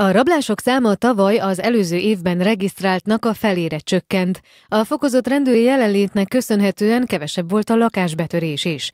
A rablások száma tavaly az előző évben regisztráltnak a felére csökkent. A fokozott rendőri jelenlétnek köszönhetően kevesebb volt a lakásbetörés is.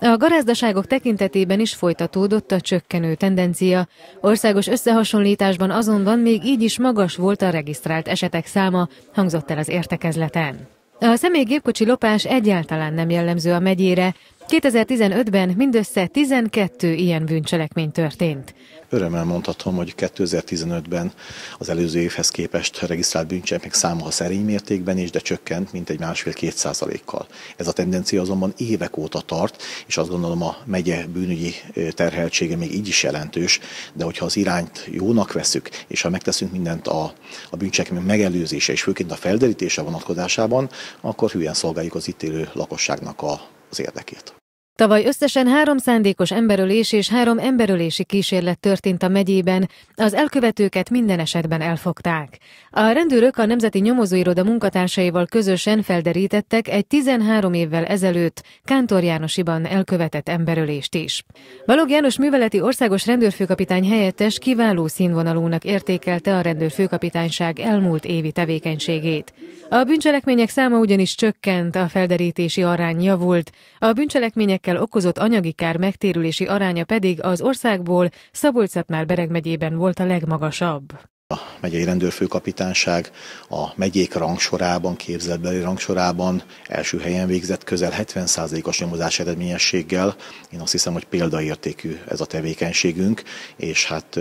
A garázdaságok tekintetében is folytatódott a csökkenő tendencia. Országos összehasonlításban azonban még így is magas volt a regisztrált esetek száma, hangzott el az értekezleten. A személygépkocsi lopás egyáltalán nem jellemző a megyére, 2015-ben mindössze 12 ilyen bűncselekmény történt. Örömmel mondhatom, hogy 2015-ben az előző évhez képest regisztrált bűncselekmények száma a szerény mértékben is, de csökkent mint egy másfél-két százalékkal. Ez a tendencia azonban évek óta tart, és azt gondolom a megye bűnügyi terheltsége még így is jelentős, de hogyha az irányt jónak veszük, és ha megteszünk mindent a, a bűncselekmény megelőzése, és főként a felderítése vonatkozásában, akkor hülyen szolgáljuk az itt élő lakosságnak a az érdekét. Tavaly összesen három szándékos emberölés és három emberölési kísérlet történt a megyében, az elkövetőket minden esetben elfogták. A rendőrök a Nemzeti Nyomozóiroda munkatársaival közösen felderítettek egy 13 évvel ezelőtt Kántor Jánosiban elkövetett emberölést is. Balog János műveleti országos rendőrfőkapitány helyettes kiváló színvonalúnak értékelte a rendőrfőkapitányság elmúlt évi tevékenységét. A bűncselekmények száma ugyanis csökkent, a felderítési arány javult, a bűncselekmények termékekkel okozott anyagi kár megtérülési aránya pedig az országból szabolcs már Bereg megyében volt a legmagasabb. A megyei rendőrfőkapitányság a megyék rangsorában, képzeltbeli rangsorában első helyen végzett közel 70%-os nyomozás eredményességgel. Én azt hiszem, hogy példaértékű ez a tevékenységünk, és hát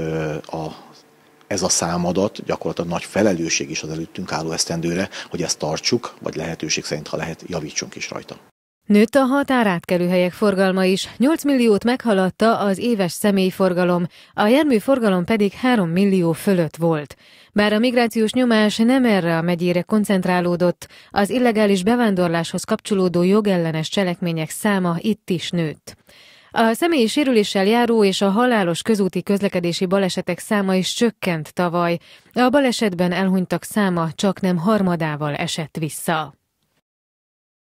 a ez a számadat gyakorlatilag nagy felelősség is az előttünk álló esztendőre, hogy ezt tartsuk, vagy lehetőség szerint, ha lehet, javítsunk is rajta. Nőtt a határátkelőhelyek forgalma is, 8 milliót meghaladta az éves személyforgalom, a járműforgalom pedig 3 millió fölött volt. Bár a migrációs nyomás nem erre a megyére koncentrálódott, az illegális bevándorláshoz kapcsolódó jogellenes cselekmények száma itt is nőtt. A személyi sérüléssel járó és a halálos közúti közlekedési balesetek száma is csökkent tavaly. A balesetben elhunytak száma csak nem harmadával esett vissza.